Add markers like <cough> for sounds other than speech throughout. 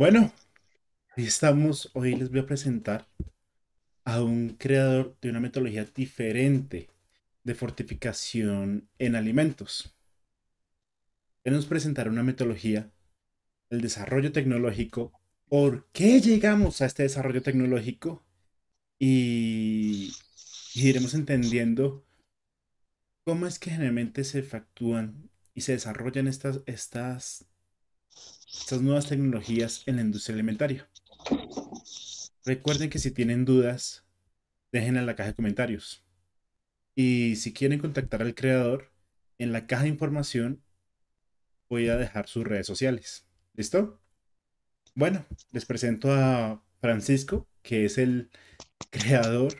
Bueno, ahí estamos. Hoy les voy a presentar a un creador de una metodología diferente de fortificación en alimentos. Él nos presentará una metodología, el desarrollo tecnológico, por qué llegamos a este desarrollo tecnológico y, iremos entendiendo cómo es que generalmente se factúan y se desarrollan estas, estas estas nuevas tecnologías en la industria alimentaria. Recuerden que si tienen dudas, dejen en la caja de comentarios. Y si quieren contactar al creador, en la caja de información voy a dejar sus redes sociales. ¿Listo? Bueno, les presento a Francisco, que es el creador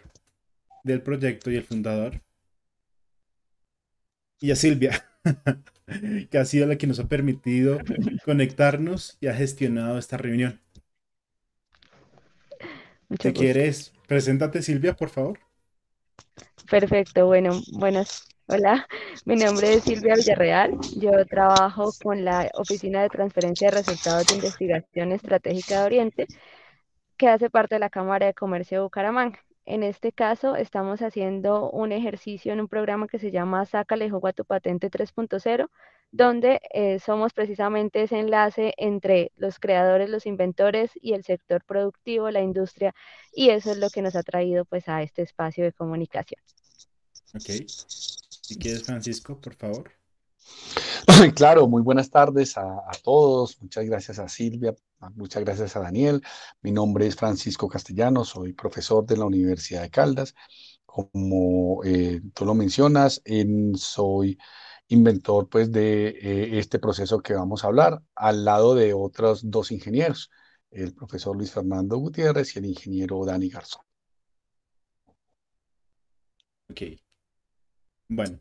del proyecto y el fundador. Y a Silvia. <laughs> que ha sido la que nos ha permitido conectarnos y ha gestionado esta reunión. ¿Qué quieres, preséntate Silvia, por favor. Perfecto, bueno, buenas. Hola, mi nombre es Silvia Villarreal. Yo trabajo con la Oficina de Transferencia de Resultados de Investigación Estratégica de Oriente, que hace parte de la Cámara de Comercio de Bucaramanga. En este caso, estamos haciendo un ejercicio en un programa que se llama Sácale juego a tu patente 3.0, donde eh, somos precisamente ese enlace entre los creadores, los inventores y el sector productivo, la industria, y eso es lo que nos ha traído pues a este espacio de comunicación. Ok. Si quieres, Francisco, por favor. <laughs> Claro, muy buenas tardes a, todos. Muchas gracias a Silvia, muchas gracias a Daniel. Mi nombre es Francisco Castellano, soy profesor de la Universidad de Caldas. Como eh, tú lo mencionas, soy inventor pues, de eh, este proceso que vamos a hablar, al lado de otros dos ingenieros, el profesor Luis Fernando Gutiérrez y el ingeniero Dani Garzón. Ok. Bueno,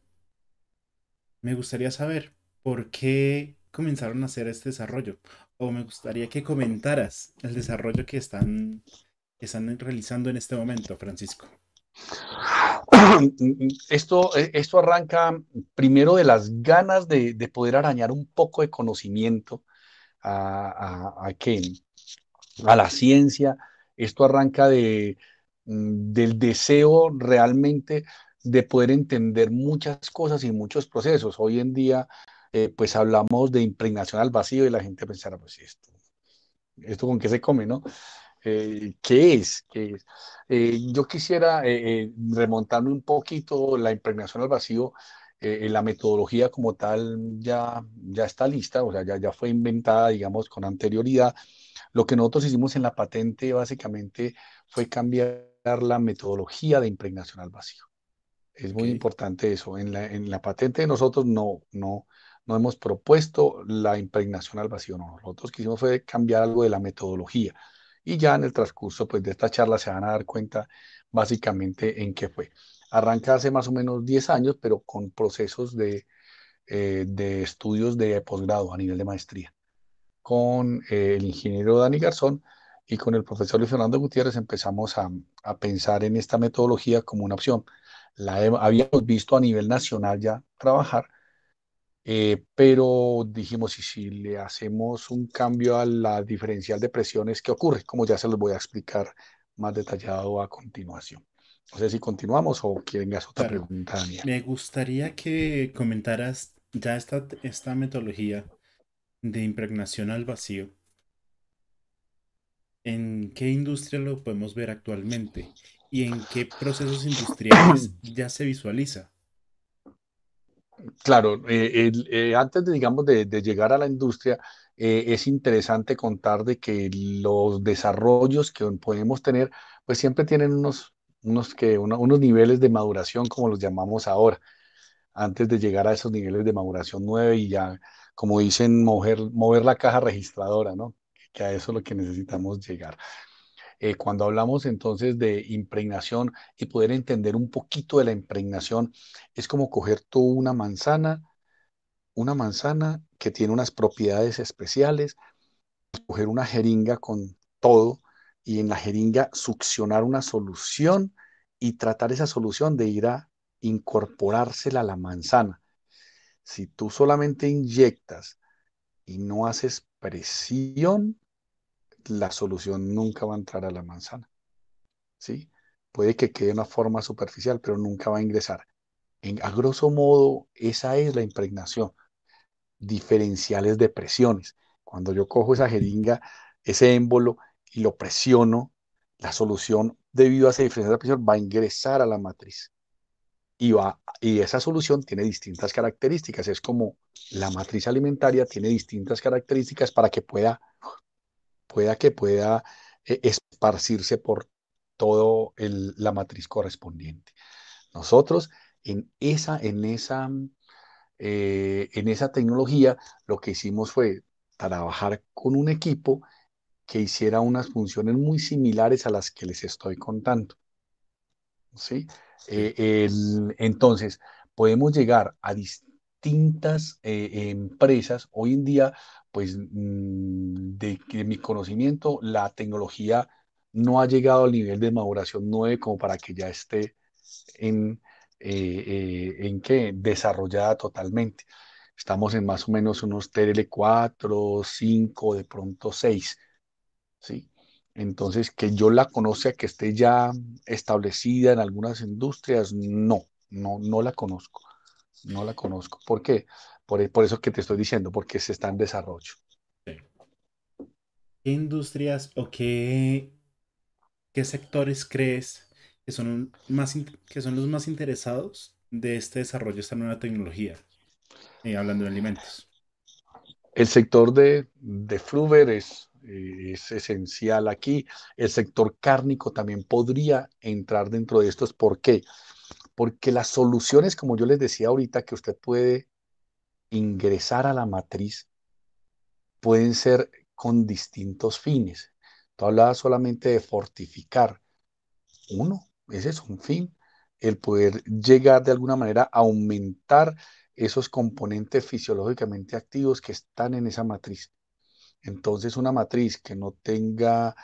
me gustaría saber por qué comenzaron a hacer este desarrollo. O me gustaría que comentaras el desarrollo que están, están realizando en este momento, Francisco. <clears throat> Esto, eh, esto arranca primero de las ganas de, poder arañar un poco de conocimiento a, a la ciencia. Esto arranca de, mm, del deseo realmente de poder entender muchas cosas y muchos procesos. Hoy en día eh, pues hablamos de impregnación al vacío y la gente pensara, pues esto, esto con qué se come, ¿no? Eh, ¿Qué es? Eh, yo quisiera remontarme un poquito la impregnación al vacío. la metodología como tal ya, ya está lista, o sea, ya, ya fue inventada, digamos, con anterioridad. Lo que nosotros hicimos en la patente básicamente fue cambiar la metodología de impregnación al vacío. Es muy importante eso. En la, en la patente nosotros no, no, no hemos propuesto la impregnación al vacío, no, nosotros quisimos fue cambiar algo de la metodología y ya en el transcurso pues, de esta charla se van a dar cuenta básicamente en qué fue. Arranca hace más o menos 10 años, pero con procesos eh, de, estudios de posgrado a nivel de maestría. Con eh, el ingeniero Dani Garzón y con el profesor Luis Fernando Gutiérrez empezamos a, pensar en esta metodología como una opción. La habíamos visto a nivel nacional ya trabajar, eh, pero dijimos, y si le hacemos un cambio a la diferencial de presiones, que ocurre? Como ya se los voy a explicar más detallado a continuación. No sé si continuamos o quieren hacer otra pregunta, Me gustaría que comentaras ya esta, esta metodología de impregnación al vacío. ¿En qué industria lo podemos ver actualmente? ¿Y en qué procesos industriales <clears throat> ya se visualiza? Claro, eh, eh, antes de, digamos, de, llegar a la industria, eh, es interesante contar de que los desarrollos que podemos tener, pues siempre tienen unos, unos, que, unos niveles de maduración, como los llamamos ahora, antes de llegar a esos niveles de maduración nueve y ya, como dicen, mover, mover la caja registradora, ¿no? Que a eso es lo que necesitamos llegar. Eh, cuando hablamos entonces de impregnación y poder entender un poquito de la impregnación, es como coger tú una manzana, una manzana que tiene unas propiedades especiales, coger una jeringa con todo y en la jeringa succionar una solución y tratar esa solución de ir a incorporársela a la manzana. Si tú solamente inyectas y no haces presión, la solución nunca va a entrar a la manzana. ¿sí? Puede que quede una forma superficial, pero nunca va a ingresar. En, a grosso modo, esa es la impregnación. Diferenciales de presiones. Cuando yo cojo esa jeringa, ese émbolo, y lo presiono, la solución, debido a esa diferencia de presión, va a ingresar a la matriz. Y, va, y esa solución tiene distintas características. Es como la matriz alimentaria tiene distintas características para que pueda pueda que pueda eh, esparcirse por toda la matriz correspondiente. Nosotros en esa, en esa, mm, eh, en esa tecnología lo que hicimos fue trabajar con un equipo que hiciera unas funciones muy similares a las que les estoy contando. ¿Sí? Eh, entonces, podemos llegar a distintas eh, empresas. Hoy en día, pues mm, de, mi conocimiento, la tecnología no ha llegado al nivel de maduración 9 como para que ya esté en, eh, eh, en que desarrollada totalmente. Estamos en más o menos unos TL4, 5, de pronto 6. ¿sí? Entonces, que yo la conozca, que esté ya establecida en algunas industrias, no, no, no la conozco no la conozco. ¿Por qué? Por, eso que te estoy diciendo, porque se está en desarrollo. ¿Qué industrias o qué, qué sectores crees que son, más, que son los más interesados de este desarrollo, esta nueva tecnología? Eh, hablando de alimentos. El sector de, de es, esencial aquí. El sector cárnico también podría entrar dentro de estos. ¿Por qué? Porque las soluciones, como yo les decía ahorita, que usted puede ingresar a la matriz, pueden ser con distintos fines. Tú hablabas solamente de fortificar. Uno, ese es un fin, el poder llegar de alguna manera a aumentar esos componentes fisiológicamente activos que están en esa matriz. Entonces, una matriz que no tenga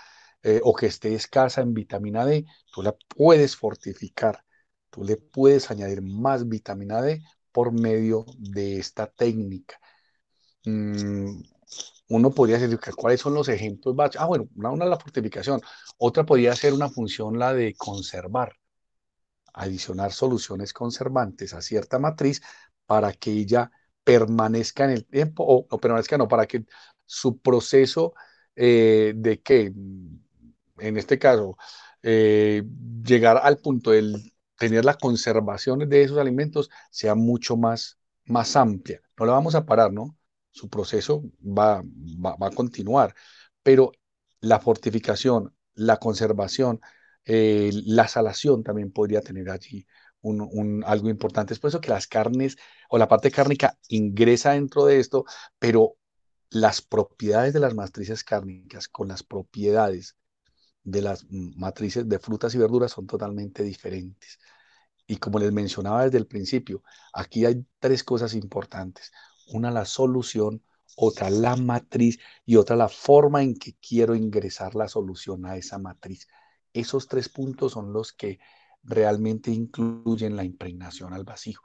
eh, o que esté escasa en vitamina D, tú la puedes fortificar. Tú le puedes añadir más vitamina D por medio de esta técnica. Mm, uno podría decir, ¿cuáles son los ejemplos Ah, bueno, una, es la fortificación, otra podría ser una función la de conservar, adicionar soluciones conservantes a cierta matriz para que ella permanezca en el tiempo, o, permanezca no, para que su proceso eh, de que, en este caso, eh, llegar al punto del tener la conservación de esos alimentos sea mucho más, más amplia. No la vamos a parar, ¿no? Su proceso va, a continuar, pero la fortificación, la conservación, eh, la salación también podría tener allí un, algo importante. Es por eso que las carnes o la parte cárnica ingresa dentro de esto, pero las propiedades de las matrices cárnicas con las propiedades de las matrices de frutas y verduras son totalmente diferentes. Y como les mencionaba desde el principio, aquí hay tres cosas importantes. Una, la solución, otra, la matriz y otra, la forma en que quiero ingresar la solución a esa matriz. Esos tres puntos son los que realmente incluyen la impregnación al vacío.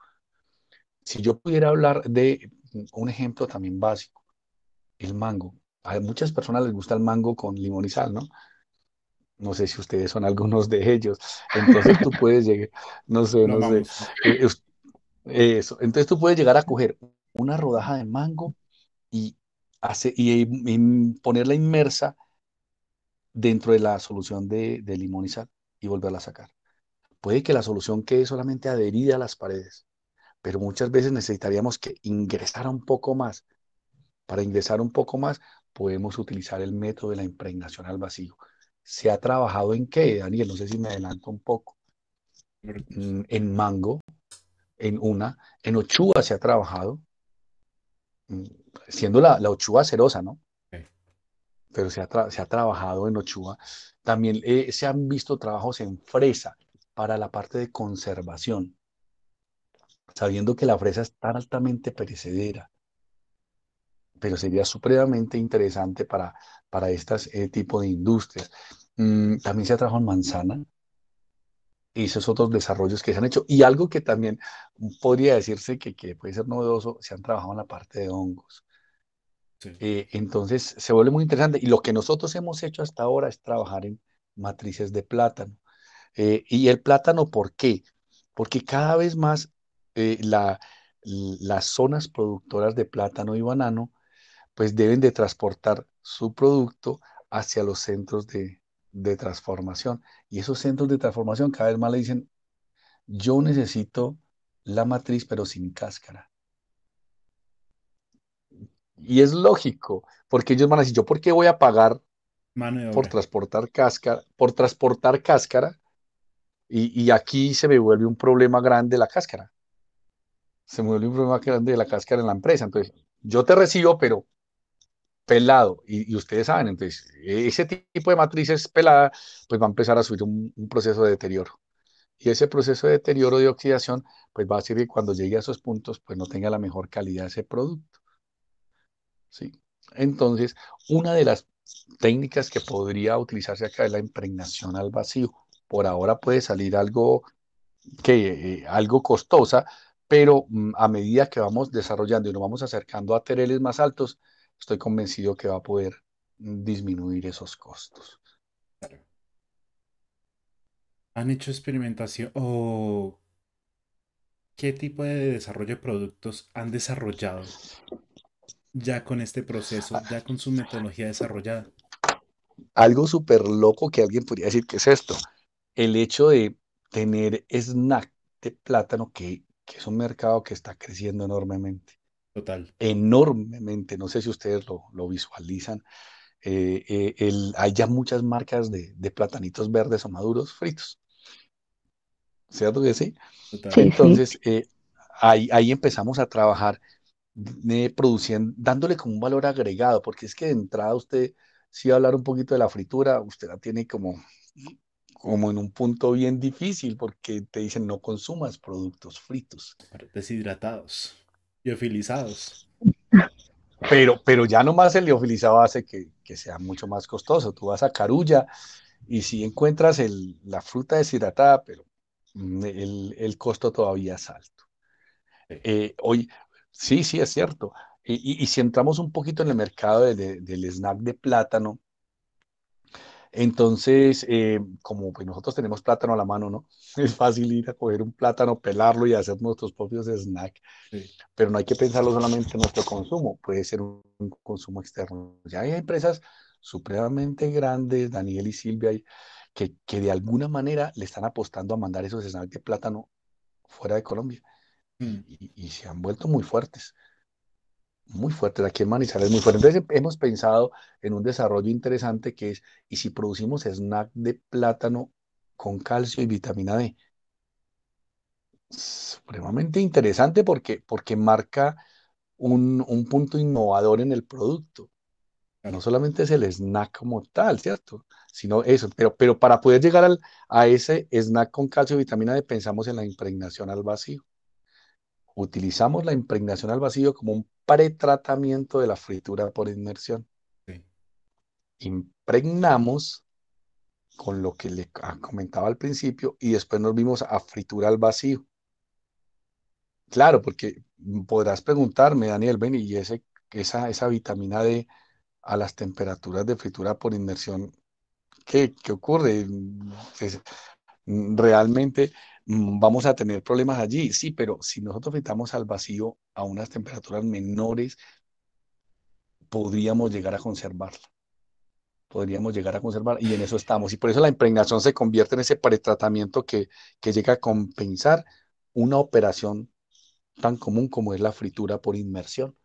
Si yo pudiera hablar de un ejemplo también básico, el mango. A muchas personas les gusta el mango con limón y sal, ¿no? no sé si ustedes son algunos de ellos, entonces tú puedes llegar, no sé, no, sé, eh, eso, entonces tú puedes llegar a coger una rodaja de mango y, y, ponerla inmersa dentro de la solución de, limonizar y y volverla a sacar. Puede que la solución quede solamente adherida a las paredes, pero muchas veces necesitaríamos que ingresara un poco más. Para ingresar un poco más, podemos utilizar el método de la impregnación al vacío se ha trabajado en qué, Daniel, no sé si me adelanto un poco. Mm, en Mango, en una, en ochúa se ha trabajado, mm, siendo la, la acerosa, cerosa, ¿no? Pero se ha, trabajado en ochúa. También eh, se han visto trabajos en fresa para la parte de conservación, sabiendo que la fresa es tan altamente perecedera pero sería supremamente interesante para, para este tipo de industrias. Mm, también se ha trabajado en manzana y esos otros desarrollos que se han hecho. Y algo que también podría decirse que, que puede ser novedoso, se han trabajado en la parte de hongos. Eh, entonces se vuelve muy interesante. Y lo que nosotros hemos hecho hasta ahora es trabajar en matrices de plátano. Eh, y el plátano, ¿por qué? Porque cada vez más la, las zonas productoras de plátano y banano pues deben de transportar su producto hacia los centros de, transformación. Y esos centros de transformación cada vez más le dicen, yo necesito la matriz pero sin cáscara. Y es lógico, porque ellos van a decir, yo por qué voy a pagar por transportar cáscara, por transportar cáscara, y, y, aquí se me vuelve un problema grande la cáscara. Se me vuelve un problema grande la cáscara en la empresa. Entonces, yo te recibo, pero pelado, y, ustedes saben, entonces, e, ese tipo de matrices pelada, pues va a empezar a subir un, proceso de deterioro. Y ese proceso de deterioro de oxidación, pues va a hacer que cuando llegue a esos puntos, pues no tenga la mejor calidad ese producto. ¿Sí? Entonces, una de las técnicas que podría utilizarse acá es la impregnación al vacío. Por ahora puede salir algo que eh, eh, algo costosa, pero mm, a medida que vamos desarrollando y nos vamos acercando a tereles más altos, estoy convencido que va a poder disminuir esos costos. ¿Han hecho experimentación o qué tipo de desarrollo de productos han desarrollado ya con este proceso, ya con su metodología desarrollada? Algo súper loco que alguien podría decir que es esto, el hecho de tener snack de plátano, que es un mercado que está creciendo enormemente. Total. Enormemente, no sé si ustedes lo, visualizan. Eh, eh, hay ya muchas marcas de, platanitos verdes o maduros fritos. ¿Cierto que sí? Entonces, eh, ahí, ahí empezamos a trabajar produciendo, dándole como un valor agregado, porque es que de entrada usted, si va a hablar un poquito de la fritura, usted la tiene como, como en un punto bien difícil, porque te dicen no consumas productos fritos. Deshidratados. Liofilizados. Pero, pero ya nomás el liofilizado hace que, sea mucho más costoso. Tú vas a Carulla y si encuentras la fruta deshidratada, pero mm, el, costo todavía es alto. hoy, eh, sí, sí, es cierto. Y, si entramos un poquito en el mercado del snack de plátano, entonces, eh, como pues, nosotros tenemos plátano a la mano, ¿no? <laughs> Es fácil ir a coger un plátano, pelarlo y hacer nuestros propios snacks, pero no hay que pensarlo solamente en nuestro consumo, puede ser un, consumo externo. Ya hay empresas supremamente grandes, Daniel y Silvia, que, de alguna manera le están apostando a mandar esos snacks de plátano fuera de Colombia mm. y se han vuelto muy fuertes muy fuerte, aquí en Manizales muy fuerte. Entonces hemos pensado en un desarrollo interesante que es, ¿y si producimos snack de plátano con calcio y vitamina D? Supremamente interesante porque, porque marca un, un punto innovador en el producto. No solamente es el snack como tal, ¿cierto? Sino eso, pero, pero para poder llegar al, a ese snack con calcio y vitamina D pensamos en la impregnación al vacío utilizamos la impregnación al vacío como un pretratamiento de la fritura por inmersión. Impregnamos con lo que le ah, comentaba al principio y después nos vimos a fritura al vacío. Claro, porque podrás preguntarme, Daniel, ven, y ese, esa, esa vitamina D a las temperaturas de fritura por inmersión, ¿qué, ocurre? realmente Mm, vamos a tener problemas allí. Sí, pero si nosotros fritamos al vacío a unas temperaturas menores, podríamos llegar a conservarla. Podríamos llegar a conservar y en eso estamos. Y por eso la impregnación se convierte en ese pretratamiento que, que llega a compensar una operación tan común como es la fritura por inmersión.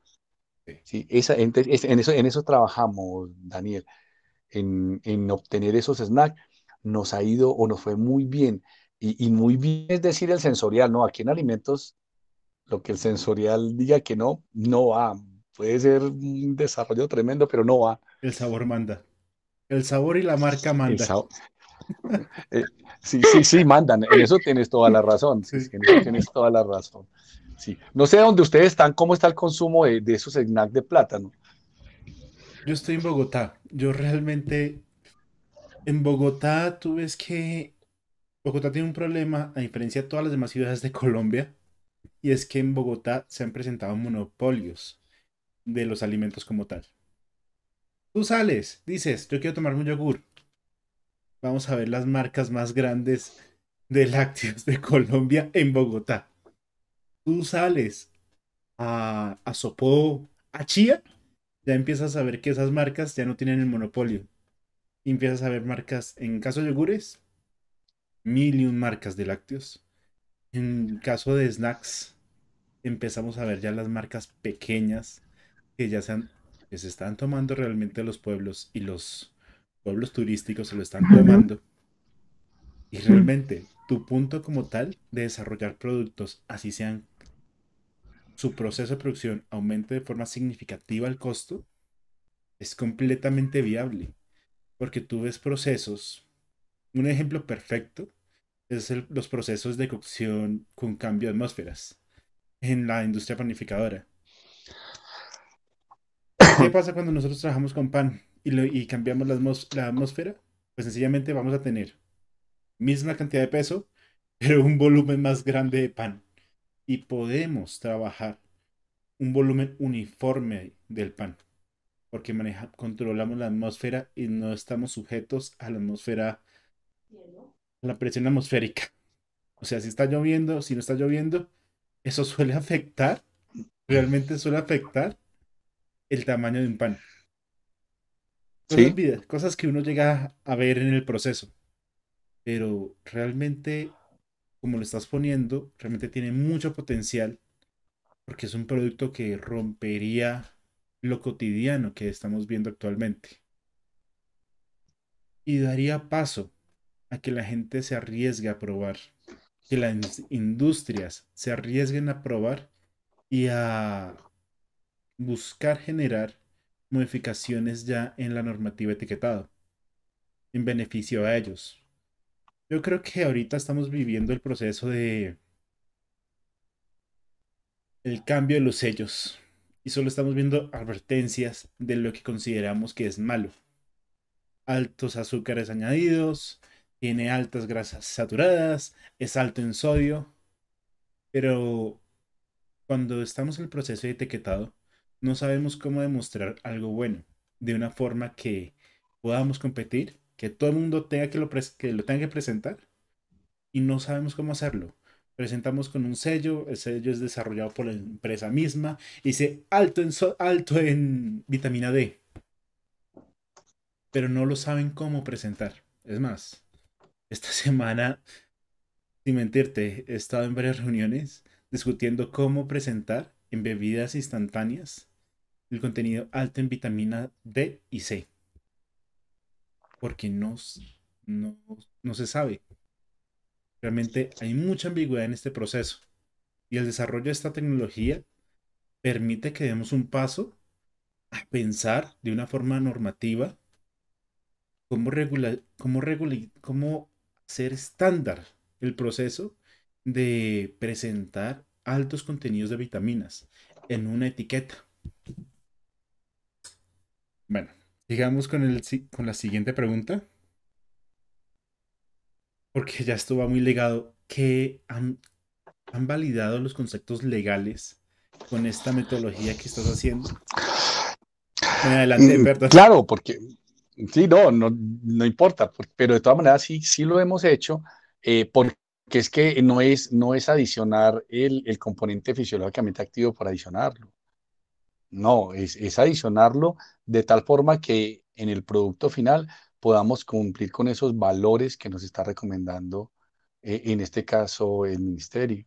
Sí, esa, en, eso, en eso trabajamos, Daniel, en, en obtener esos snacks. Nos ha ido o nos fue muy bien. Y, muy bien es decir el sensorial, no, aquí en alimentos, lo que el sensorial diga que no, no va. Puede ser un desarrollo tremendo, pero no va. El sabor manda. El sabor y la marca manda. <laughs> Eh, sí, sí, sí, mandan. En eso tienes toda la razón. Sí, tienes toda la razón. Sí. No sé dónde ustedes están, cómo está el consumo de esos snacks de plátano. Yo estoy en Bogotá. Yo realmente en Bogotá tú ves que Bogotá tiene un problema, a diferencia de todas las demás ciudades de Colombia, y es que en Bogotá se han presentado monopolios de los alimentos como tal. Tú sales, dices, yo quiero tomarme un yogur. Vamos a ver las marcas más grandes de lácteos de Colombia en Bogotá. Tú sales a, a Sopó, a Chía, ya empiezas a ver que esas marcas ya no tienen el monopolio. empiezas a ver marcas, en caso de yogures, mil marcas de lácteos. En caso de snacks, empezamos a ver ya las marcas pequeñas que ya se, se están tomando realmente los pueblos y los pueblos turísticos se lo están tomando. Y realmente, tu punto como tal de desarrollar productos, así sean su proceso de producción aumente de forma significativa el costo, es completamente viable. Porque tú ves procesos. Un ejemplo perfecto es los procesos de cocción con cambio de atmósferas en la industria panificadora. ¿Qué <coughs> pasa cuando nosotros trabajamos con pan y, cambiamos la, atmósfera? Pues sencillamente vamos a tener misma cantidad de peso, <laughs> pero un volumen más grande de pan. Y podemos trabajar un volumen uniforme del pan, porque controlamos la atmósfera y no estamos sujetos a la atmósfera la presión atmosférica. O sea, si está lloviendo, si no está lloviendo, eso suele afectar, realmente suele afectar el tamaño de un pan. cosas que uno llega a ver en el proceso. Pero realmente, como lo estás poniendo, realmente tiene mucho potencial porque es un producto que rompería lo cotidiano que estamos viendo actualmente. Y daría paso que la gente se arriesgue a probar, que las industrias se arriesguen a probar y a buscar generar modificaciones ya en la normativa etiquetado en beneficio a ellos. Yo creo que ahorita estamos viviendo el proceso de el cambio de los sellos y solo estamos viendo advertencias de lo que consideramos que es malo. Altos azúcares añadidos, tiene altas grasas saturadas, es alto en sodio, pero cuando estamos en el proceso de etiquetado, no sabemos cómo demostrar algo bueno de una forma que podamos competir, que todo el mundo tenga que lo, tenga que presentar y no sabemos cómo hacerlo. Presentamos con un sello, el sello es desarrollado por la empresa misma y dice alto en, alto en vitamina D, pero no lo saben cómo presentar. Es más, esta <laughs> semana, sin mentirte, he estado en varias reuniones discutiendo cómo presentar en bebidas instantáneas el contenido alto en vitamina D y C. Porque no, no, se sabe. Realmente hay mucha ambigüedad en este proceso. Y el desarrollo de esta tecnología permite que demos un paso a pensar de una forma normativa cómo, regular, cómo, regula, cómo ser estándar el proceso de presentar altos contenidos de vitaminas en una etiqueta. Bueno, sigamos con, el, con la siguiente pregunta. Porque ya estuvo muy legado. ¿Qué han, validado los conceptos legales con esta metodología que estás haciendo? Adelante, mm, perdón. Claro, porque Sí, no, no, importa, pero de todas maneras sí, sí lo hemos hecho, eh, porque es que no es, no es adicionar el, componente fisiológicamente activo por adicionarlo. No, es, adicionarlo de tal forma que en el producto final podamos cumplir con esos valores que nos está recomendando, eh, en este caso, el ministerio.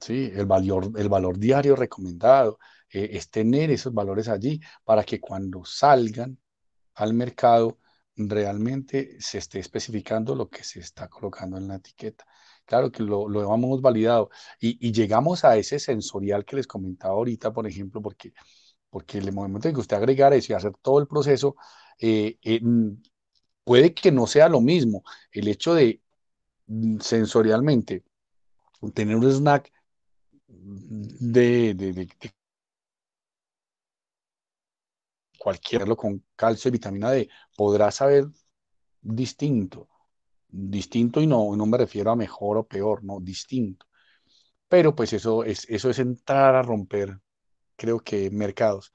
Sí. el valor, el valor diario recomendado eh, es tener esos valores allí para que cuando salgan al mercado, realmente se esté especificando lo que se está colocando en la etiqueta. Claro que lo, lo hemos validado y, llegamos a ese sensorial que les comentaba ahorita, por ejemplo, porque, porque el momento en que usted agregara eso y hacer todo el proceso, eh, puede que no sea lo mismo. El hecho de mm, sensorialmente tener un snack de cualquier con calcio y vitamina D, podrá saber distinto. Distinto y no, no me refiero a mejor o peor, no, distinto. Pero pues eso es, eso es entrar a romper, creo que, mercados.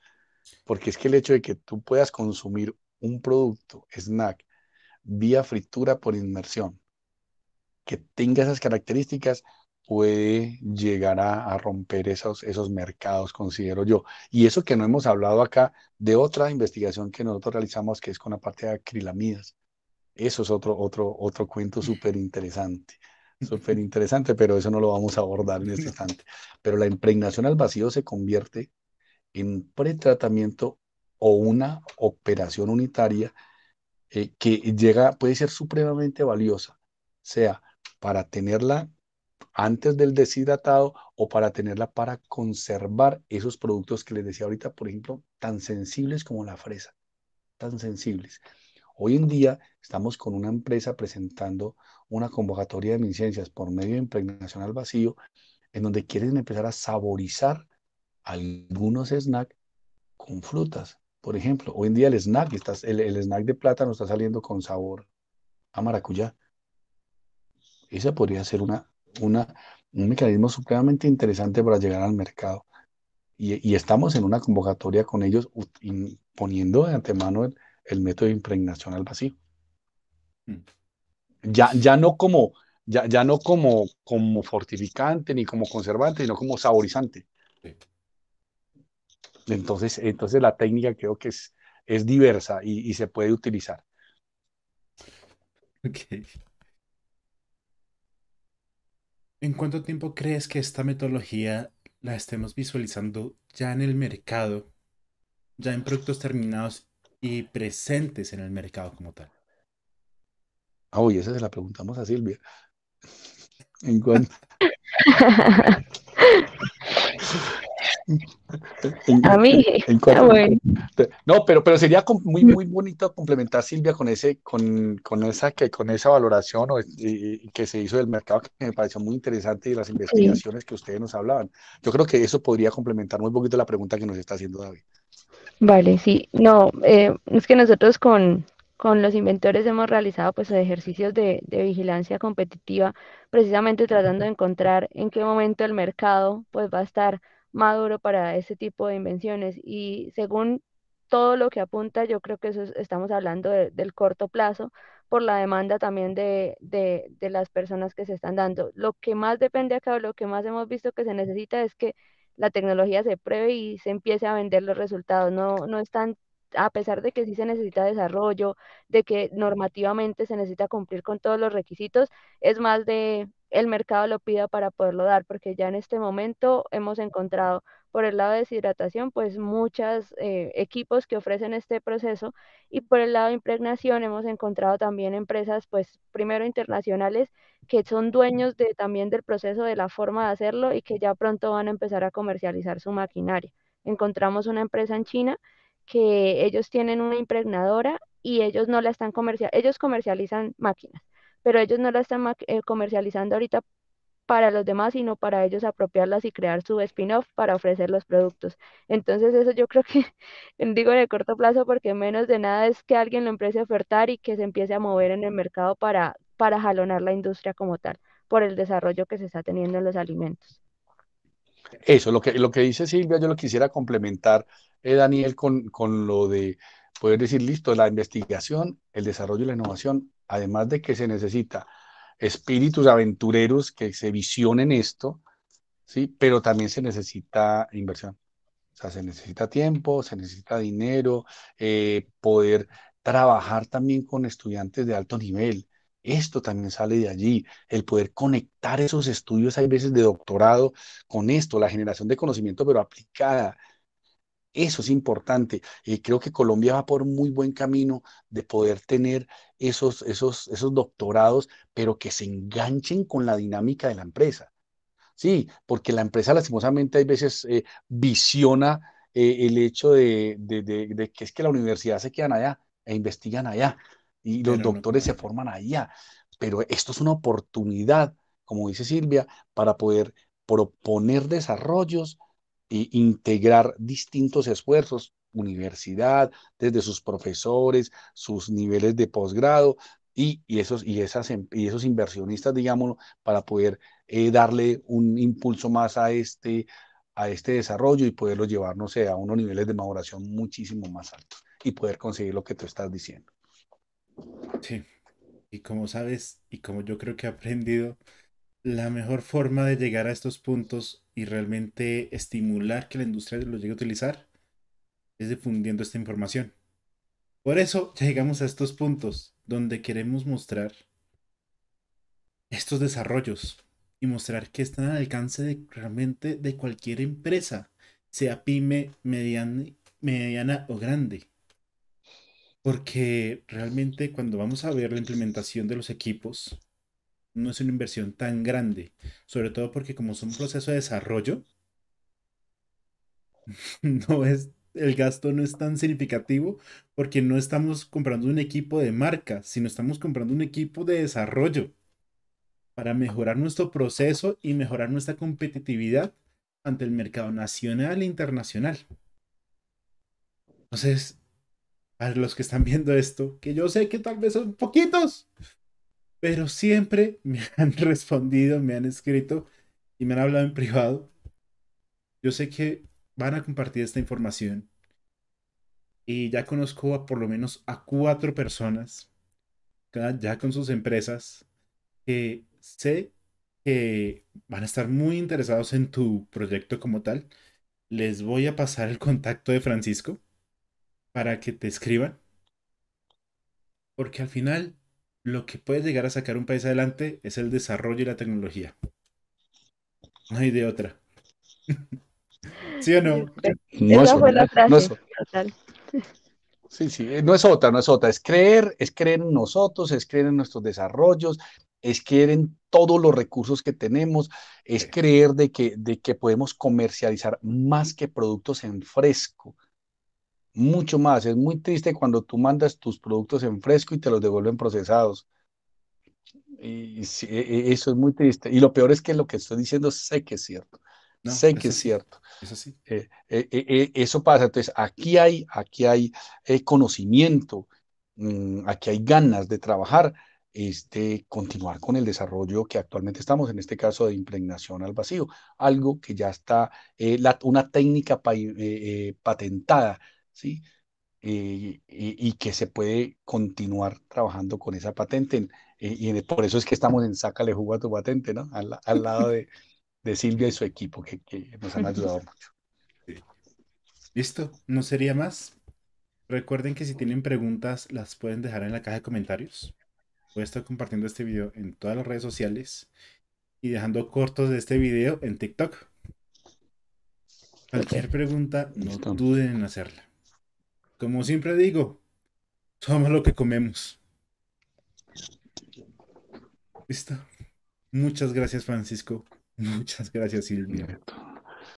Porque es que el hecho de que tú puedas consumir un producto, snack, vía fritura por inmersión, que tenga esas características, puede llegar a, romper esos, esos mercados, considero yo. Y eso que no hemos hablado acá de otra investigación que nosotros realizamos, que es con la parte de acrilamidas. Eso es otro, otro, otro cuento súper <laughs> interesante, súper interesante, pero eso no lo vamos a abordar en este instante. Pero la impregnación al vacío se convierte en pretratamiento o una operación unitaria eh, que llega, puede ser supremamente valiosa, sea para tenerla antes del deshidratado o para tenerla para conservar esos productos que les decía ahorita, por ejemplo, tan sensibles como la fresa, tan sensibles. Hoy en día estamos con una empresa presentando una convocatoria de licencias por medio de impregnación al vacío, en donde quieren empezar a saborizar algunos snacks con frutas. Por ejemplo, hoy en día el snack, el snack de plátano está saliendo con sabor a maracuyá. Esa podría ser una una, un mecanismo supremamente interesante para llegar al mercado. Y, estamos en una convocatoria con ellos poniendo de antemano el, método de impregnación al vacío. Mm. Ya, ya no como, ya, ya no como, como fortificante ni como conservante, sino como saborizante. Entonces, entonces la técnica creo que es, es diversa y, se puede utilizar. Okay. ¿En cuánto tiempo crees que esta metodología la estemos visualizando ya en el mercado, ya en productos terminados y presentes en el mercado como tal? Ah, esa se la preguntamos a Silvia. <laughs> ¿En cuanto... <laughs> a mí. No, pero, pero sería muy, muy bonito complementar Silvia con ese, con, con esa que con esa valoración que se hizo del mercado que me pareció muy interesante y las investigaciones que ustedes nos hablaban. Yo creo que eso podría complementar muy poquito la pregunta que nos está haciendo David. Vale, sí. No, eh, es que nosotros con, los inventores hemos realizado pues ejercicios de, de, vigilancia competitiva, precisamente tratando de encontrar en qué momento el mercado pues va a estar maduro para ese tipo de invenciones. Y según todo lo que apunta, yo creo que estamos hablando del corto plazo por la demanda también de, las personas que se están dando. Lo que más depende acá, lo que más hemos visto que se necesita es que la tecnología se pruebe y se empiece a vender los resultados. No, no están, a pesar de que sí se necesita desarrollo, de que normativamente se necesita cumplir con todos los requisitos, es más de el mercado lo pida para poderlo dar, porque ya en este momento hemos encontrado por el lado de deshidratación, pues muchos eh, equipos que ofrecen este proceso y por el lado de impregnación hemos encontrado también empresas, pues primero internacionales, que son dueños de, también del proceso, de la forma de hacerlo y que ya pronto van a empezar a comercializar su maquinaria. Encontramos una empresa en China que ellos tienen una impregnadora y ellos no la están comercial, ellos comercializan máquinas pero ellos no la están eh, comercializando ahorita para los demás, sino para ellos apropiarlas y crear su spin-off para ofrecer los productos. Entonces eso yo creo que <laughs> digo el corto plazo porque menos de nada es que alguien lo empiece a ofertar y que se empiece a mover en el mercado para, para jalonar la industria como tal, por el desarrollo que se está teniendo en los alimentos. Eso, lo que, lo que dice Silvia, yo lo quisiera complementar, eh, Daniel, con, con lo de poder decir, listo, la investigación, el desarrollo y la innovación, además de que se necesita espíritus aventureros que se visionen esto, ¿sí? pero también se necesita inversión. O sea, se necesita tiempo, se necesita dinero, eh, poder trabajar también con estudiantes de alto nivel. Esto también sale de allí, el poder conectar esos estudios, hay veces de doctorado, con esto, la generación de conocimiento, pero aplicada, eso es importante. y creo que Colombia va por muy buen camino de poder tener esos, esos, esos doctorados, pero que se enganchen con la dinámica de la empresa. Sí, porque la empresa lastimosamente hay veces eh, visiona eh, el hecho de, que es que la universidad se quedan allá e investigan allá y los doctores se forman allá. Pero esto es una oportunidad, como dice Silvia, para poder proponer desarrollos integrar distintos esfuerzos, universidad, desde sus profesores, sus niveles de posgrado y, esos, y, esas, em, y esos inversionistas, digámoslo, para poder eh, darle un impulso más a este, a este desarrollo y poderlo llevar, no a unos niveles de maduración muchísimo más altos y poder conseguir lo que tú estás diciendo. Sí, y como sabes, y como yo creo que he aprendido, la mejor forma de llegar a estos puntos y realmente estimular que la industria lo llegue a utilizar es difundiendo esta información. Por eso llegamos a estos puntos donde queremos mostrar estos desarrollos y mostrar que están al alcance de realmente de cualquier empresa, sea pyme, mediana o grande. Porque realmente cuando vamos a ver la implementación de los equipos, no es una inversión tan grande, sobre todo porque como es un proceso de desarrollo, <laughs> no es, el gasto no es tan significativo porque no estamos comprando un equipo de marca, sino estamos comprando un equipo de desarrollo para mejorar nuestro proceso y mejorar nuestra competitividad ante el mercado nacional e internacional. Entonces, a los que están viendo esto, que yo sé que tal vez son poquitos, pero siempre <laughs> me han respondido, me han escrito y me han hablado en privado. Yo sé que van a compartir esta información y ya conozco a por lo menos a cuatro personas ya con sus empresas que sé que van a estar muy interesados en tu proyecto como tal. Les voy a pasar el contacto de Francisco para que te escriban. Porque al final lo que puede llegar a sacar un país adelante es el desarrollo y la tecnología. No hay de otra. <laughs> ¿Sí o no? No es, otra, no es otra. Sí, sí, eh, no es otra, no es otra. Es creer, es creer en nosotros, es creer en nuestros desarrollos, es creer en todos los recursos que tenemos, es creer de que, de que podemos comercializar más que productos en fresco, mucho más. Es muy triste cuando tú mandas tus productos en fresco y te los devuelven procesados. Y, e, e, eso es muy triste. Y lo peor es que lo que estoy diciendo sé que es cierto. sé que es cierto. Eso, sí. Eh, eh, eh, eso pasa. Entonces, aquí hay, aquí hay conocimiento, mm, aquí hay ganas de trabajar, este, continuar con el desarrollo que actualmente estamos, en este caso de impregnación al vacío, algo que ya está, una técnica patentada ¿sí? Eh, y, que se puede continuar trabajando con esa patente. Eh, y e, por eso es que estamos en Sácale jugo a tu patente, ¿no? Al, lado de, Silvia y su equipo, que, nos han ayudado <laughs> mucho. Listo, no sería más. Recuerden que si tienen preguntas, las pueden dejar en la caja de comentarios. Voy a estar compartiendo este video en todas las redes sociales y dejando cortos de este video en TikTok. Cualquier pregunta, no duden en hacerla como siempre digo, somos lo que comemos. Listo. Muchas gracias, Francisco. Muchas gracias, Silvia.